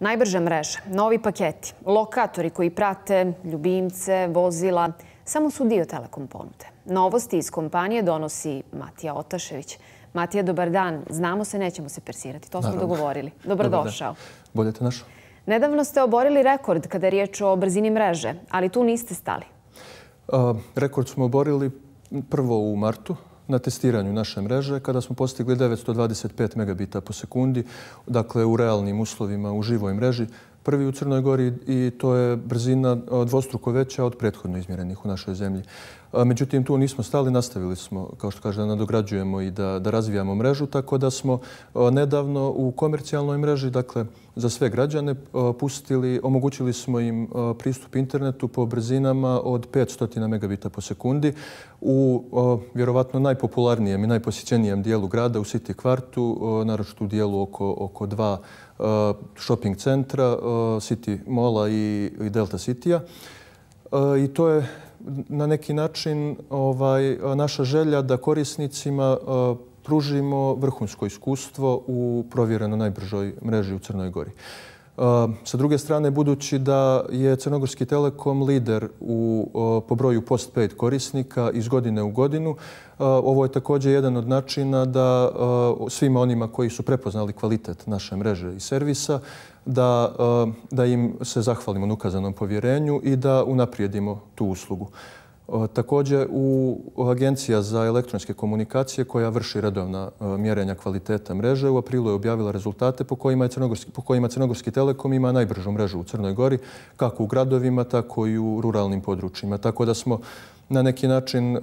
Najbrža mreža, novi paketi, lokatori koji prate, ljubimce, vozila, samo su dio Telekom ponude. Novosti iz kompanije donosi Matija Otašević. Matija, dobar dan. Znamo se, nećemo se persirati. To smo dogovorili. Dobrodošao. Bolje te našao. Nedavno ste oborili rekord kada je riječ o brzini mreže, ali tu niste stali. rekord smo oborili prvo u martu na testiranju naše mreže kada smo postigli 925 megabita po sekundi, dakle u realnim uslovima u živoj mreži, prvi u Crnoj Gori i to je brzina dvostruko veća od prethodno izmjerenih u našoj zemlji. Međutim, tu nismo stali, nastavili smo, kao što kaže, da nadograđujemo i da, da razvijamo mrežu, tako da smo nedavno u komercijalnoj mreži, dakle, za sve građane pustili, omogućili smo im pristup internetu po brzinama od 500 megabita po sekundi u vjerovatno najpopularnijem i najposjećenijem dijelu grada u City kvartu, naročito u dijelu oko, oko dva shopping centra, City Mola i Delta City-a. E, I to je na neki način ovaj, naša želja da korisnicima e, pružimo vrhunsko iskustvo u provjereno najbržoj mreži u Crnoj Gori. E, sa druge strane, budući da je Crnogorski telekom lider po broju post-paid korisnika iz godine u godinu, ovo je također jedan od načina da svima onima koji su prepoznali kvalitet naše mreže i servisa da, e, da im se zahvalimo na ukazanom povjerenju i da unaprijedimo tu uslugu. E, također, u Agencija za elektronske komunikacije koja vrši redovna e, mjerenja kvaliteta mreže u aprilu je objavila rezultate po kojima, Crnogorski, po kojima Crnogorski telekom ima najbržu mrežu u Crnoj Gori, kako u gradovima, tako i u ruralnim područjima. Tako da smo na neki način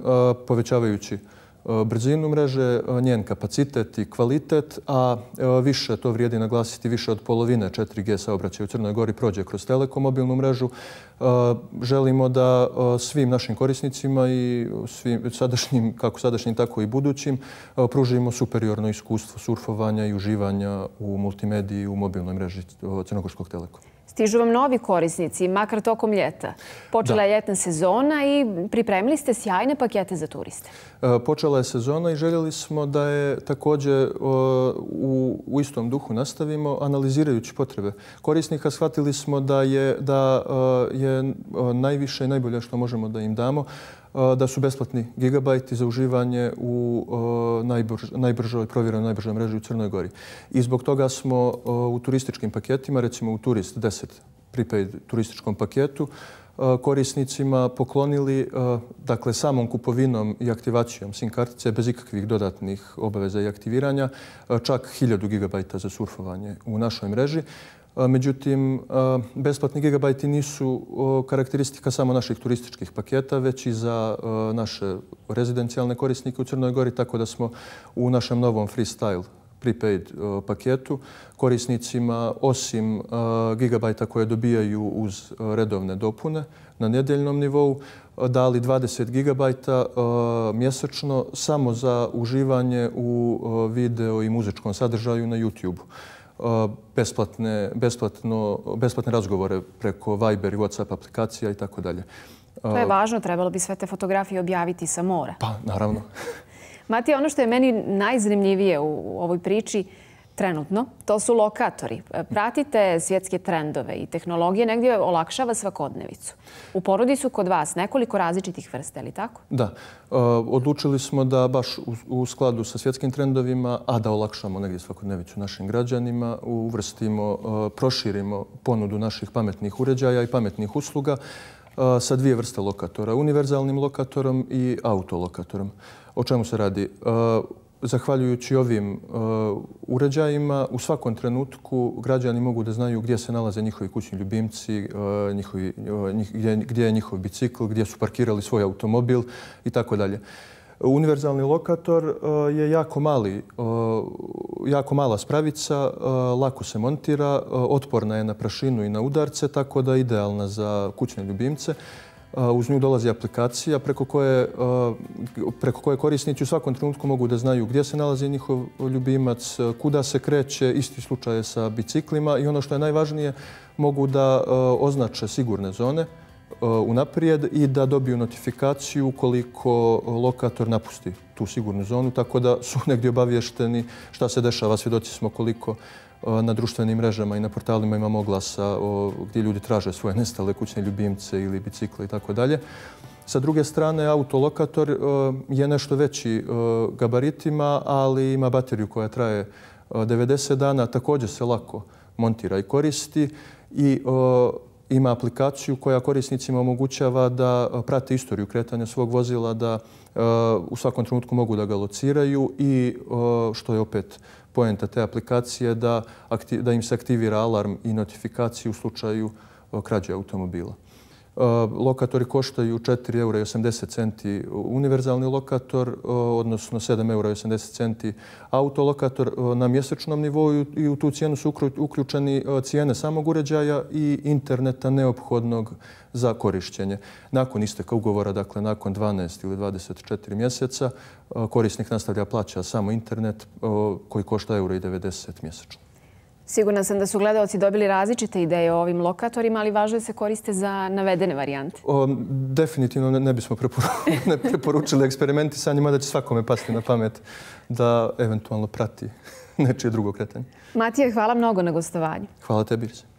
povećavajući uh, E, brzinu mreže, e, njen kapacitet i kvalitet, a e, više, to vrijedi naglasiti, više od polovine 4G saobraćaja u Crnoj Gori prođe kroz Telekom mobilnu mrežu. Želimo da svim našim korisnicima i svim sadašnjim, kako sadašnjim, tako i budućim, pružimo superiorno iskustvo surfovanja i uživanja u multimediji u mobilnoj mreži Crnogorskog telekom. Stižu vam novi korisnici, makar tokom ljeta. Počela je ljetna sezona i pripremili ste sjajne pakete za turiste. E, počela je sezona i željeli smo da je također e, u istom duhu nastavimo analizirajući potrebe korisnika. Shvatili smo da je e, najviše i najbolje što možemo da im damo da su besplatni gigabajti za uživanje u najbržoj, provjerenoj najbržoj mreži u Crnoj Gori. I zbog toga smo u turističkim paketima, recimo u Turist 10 prepaid turističkom paketu, korisnicima poklonili dakle, samom kupovinom i aktivacijom SIM kartice bez ikakvih dodatnih obaveza i aktiviranja čak 1000 gigabajta za surfovanje u našoj mreži. Međutim, besplatni gigabajti nisu karakteristika samo naših turističkih paketa, već i za naše rezidencijalne korisnike u Crnoj Gori, tako da smo u našem novom freestyle prepaid paketu korisnicima osim gigabajta koje dobijaju uz redovne dopune na nedeljnom nivou dali 20 gigabajta mjesečno samo za uživanje u video i muzičkom sadržaju na YouTube-u besplatne razgovore preko Viber i WhatsApp aplikacija i tako dalje. To je važno, trebalo bi sve te fotografije objaviti sa mora. Pa, naravno. Matija, ono što je meni najzanimljivije u ovoj priči trenutno, to su lokatori. E, pratite svjetske trendove i tehnologije negdje olakšava svakodnevicu. U porodi su kod vas nekoliko različitih vrste, ili tako? Da. E, odlučili smo da baš u skladu sa svjetskim trendovima, a da olakšamo negdje svakodnevicu našim građanima, uvrstimo, e, proširimo ponudu naših pametnih uređaja i pametnih usluga sa dvije vrste lokatora, univerzalnim lokatorom i autolokatorom. O čemu se radi? zahvaljujući ovim e, uređajima, u svakom trenutku građani mogu da znaju gdje se nalaze njihovi kućni ljubimci, e, e, gdje je njihov bicikl, gdje su parkirali svoj automobil i tako dalje. Univerzalni lokator je jako mala spravica, lako se montira, otporna je na prašinu i na udarce, tako da je idealna za kućne ljubimce. Uz nju dolazi aplikacija preko koje, preko koje korisnici u svakom trenutku mogu da znaju gdje se nalazi njihov ljubimac, kuda se kreće, isti slučaj je sa biciklima i ono što je najvažnije, mogu da označe sigurne zone uh, unaprijed i da dobiju notifikaciju ukoliko lokator napusti tu sigurnu zonu, tako da su negdje obaviješteni šta se dešava. Svjedoci smo koliko uh, na društvenim mrežama i na portalima imamo oglasa gdje ljudi traže svoje nestale kućne ljubimce ili bicikle i tako dalje. Sa druge strane, autolokator o, uh, je nešto veći uh, gabaritima, ali ima bateriju koja traje 90 dana. Također se lako montira i koristi. I ima aplikaciju koja korisnicima omogućava da e, prate istoriju kretanja svog vozila, da e, u svakom trenutku mogu da ga lociraju i e, što je opet poenta te aplikacije, da im se aktivira alarm i notifikacija u slučaju krađe automobila. Eh, lokatori koštaju 4,80 eura univerzalni lokator, eh, odnosno 7,80 eura autolokator eh, na mjesečnom nivou i u tu cijenu su uključeni cijene samog uređaja i interneta neophodnog za korišćenje. Nakon isteka ugovora, dakle nakon 12 ili 24 mjeseca, korisnik nastavlja plaća samo internet koji košta euro i mjesečno. Sigurna sam da su gledalci dobili različite ideje o ovim lokatorima, ali važno je da se koriste za navedene varijante. Definitivno ne bismo preporučili eksperimenti sa njima, da će svakome pasti na pamet da eventualno prati nečije drugo kretanje. Matija, hvala mnogo na gostovanju. Hvala tebi, Irze.